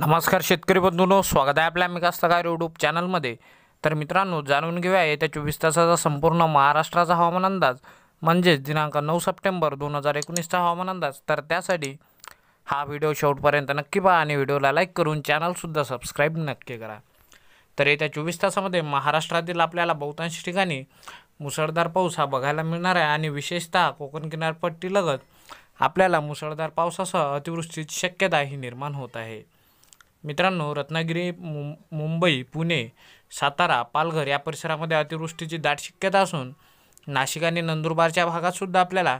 नमस्कार शेतकरी बंधूंनो स्वागत आहे आपल्या मिकास लगार यूट्यूब चॅनलमध्ये तर मित्रांनो जाणून घेऊया येत्या चोवीस तासाचा संपूर्ण महाराष्ट्राचा हवामान अंदाज म्हणजेच दिनांक नऊ सप्टेंबर दोन हजार एकोणीसचा हवामान अंदाज तर त्यासाठी हा व्हिडिओ शेवटपर्यंत नक्की पहा आणि व्हिडिओला लाईक करून चॅनलसुद्धा सबस्क्राईब नक्की करा तर येत्या चोवीस तासामध्ये महाराष्ट्रातील आपल्याला बहुतांश ठिकाणी मुसळधार पाऊस हा बघायला मिळणार आहे आणि विशेषतः कोकण किनारपट्टीलगत आपल्याला मुसळधार पावसासह अतिवृष्टीची शक्यता ही निर्माण होत आहे मित्रांनो रत्नागिरी मुं मुंबई पुणे सातारा पालघर या परिसरामध्ये अतिवृष्टीची दाट शक्यता असून नाशिक आणि नंदुरबारच्या भागातसुद्धा आपल्याला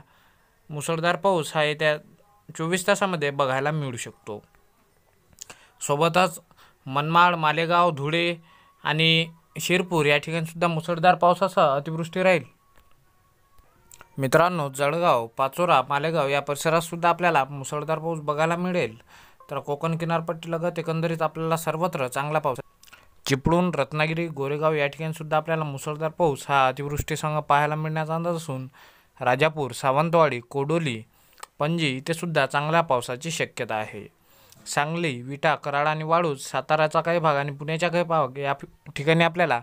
मुसळधार पाऊस हा येत्या चोवीस तासामध्ये बघायला मिळू शकतो सोबतच मनमाड मालेगाव धुळे आणि शिरपूर या ठिकाणीसुद्धा मुसळधार पावसाचा अतिवृष्टी राहील मित्रांनो जळगाव पाचोरा मालेगाव या परिसरातसुद्धा आपल्याला मुसळधार पाऊस बघायला मिळेल तर कोकण किनारपट्टीलगत एकंदरीत आपल्याला सर्वत्र चांगला पाऊस चिपळूण रत्नागिरी गोरेगाव या ठिकाणीसुद्धा आपल्याला मुसळधार पाऊस हा अतिवृष्टीसंग पाहायला मिळण्याचा अंदाज असून राजापूर सावंतवाडी कोडोली पणजी इथेसुद्धा चांगल्या पावसाची शक्यता आहे सांगली विटा कराड आणि वाळूज साताराचा काही भाग आणि पुण्याच्या काही भाग या ठिकाणी आपल्याला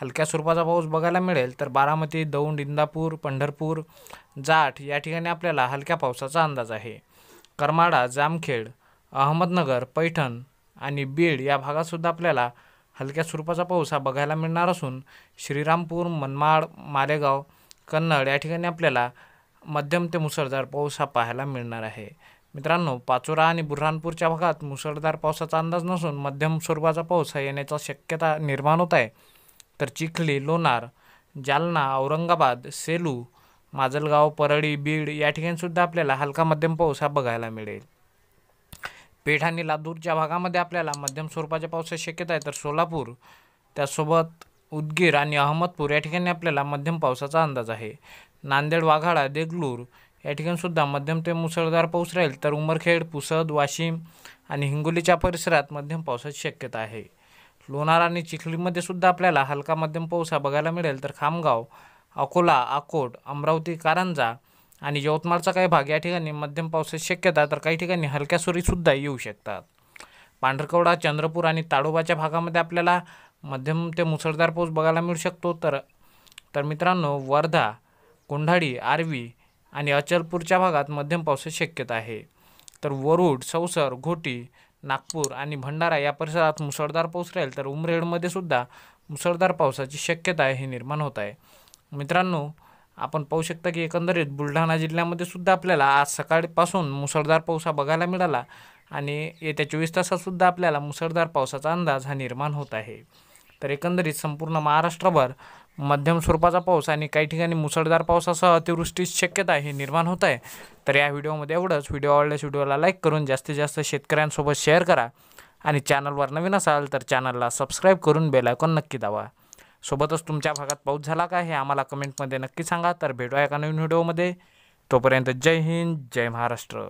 हलक्या स्वरूपाचा पाऊस बघायला मिळेल तर बारामती दौंड इंदापूर पंढरपूर जाठ या ठिकाणी आपल्याला हलक्या पावसाचा अंदाज आहे करमाडा जामखेड अहमदनगर पैठण आणि बीड या भागातसुद्धा आपल्याला हलक्या स्वरूपाचा पाऊस हा बघायला मिळणार असून श्रीरामपूर मनमाड मालेगाव कन्नड या ठिकाणी आपल्याला मध्यम ते मुसळधार पाऊस हा पाहायला मिळणार आहे मित्रांनो पाचोरा आणि बुरहानपूरच्या भागात मुसळधार पावसाचा अंदाज नसून मध्यम स्वरूपाचा पाऊस हा येण्याचा शक्यता निर्माण होत आहे तर चिखली लोणार जालना औरंगाबाद सेलू माजलगाव परळी बीड या ठिकाणीसुद्धा आपल्याला हलका मध्यम पाऊस हा बघायला मिळेल पेठ आणि लातूरच्या भागामध्ये आपल्याला मध्यम स्वरूपाच्या पावसाची शक्यता आहे तर सोलापूर त्यासोबत उदगीर आणि अहमदपूर या ठिकाणी आपल्याला मध्यम पावसाचा अंदाज आहे नांदेड वाघाडा देगलूर या ठिकाणीसुद्धा मध्यम ते मुसळधार पाऊस राहील तर उमरखेड पुसद वाशिम आणि हिंगोलीच्या परिसरात मध्यम पावसाची शक्यता आहे लोणार आणि चिखलीमध्ये सुद्धा आपल्याला हलका मध्यम पाऊस बघायला मिळेल तर खामगाव अकोला अकोट अमरावती कारंजा आणि यवतमाळचा काही भाग या ठिकाणी मध्यम पावसाची शक्यता तर काही ठिकाणी हलक्या सुरीसुद्धा येऊ शकतात पांढरकवडा चंद्रपूर आणि ताडोबाच्या भागामध्ये आपल्याला मध्यम ते मुसळधार पाऊस बघायला मिळू शकतो तर तर मित्रांनो वर्धा कोंढाळी आर्वी आणि अचलपूरच्या भागात मध्यम पावसाची शक्यता आहे तर वरुड सौसर घोटी नागपूर आणि भंडारा या परिसरात मुसळधार पाऊस राहील तर उमरेडमध्ये सुद्धा मुसळधार पावसाची शक्यता हे निर्माण होत आहे मित्रांनो आपण पाहू शकता की एकंदरीत बुलढाणा जिल्ह्यामध्ये सुद्धा आपल्याला आज सकाळपासून मुसळधार पाऊस हा बघायला मिळाला आणि येत्या चोवीस तासातसुद्धा आपल्याला मुसळधार पावसाचा अंदाज हा निर्माण होत आहे तर एकंदरीत संपूर्ण महाराष्ट्रभर मध्यम स्वरूपाचा पाऊस आणि काही ठिकाणी मुसळधार पावसासह अतिवृष्टी शक्यता हे निर्माण होत आहे तर या व्हिडिओमध्ये एवढंच व्हिडिओ आवडल्यास व्हिडिओला लाईक करून जास्तीत जास्त शेतकऱ्यांसोबत शेअर करा आणि चॅनलवर नवीन असाल तर चॅनलला सबस्क्राईब करून बेलायकॉन नक्की दावा सोबतच तुमच्या भागात पाऊस झाला का हे आम्हाला कमेंटमध्ये नक्की सांगा तर भेटूया एका नवीन व्हिडिओमध्ये तोपर्यंत जय हिंद जय महाराष्ट्र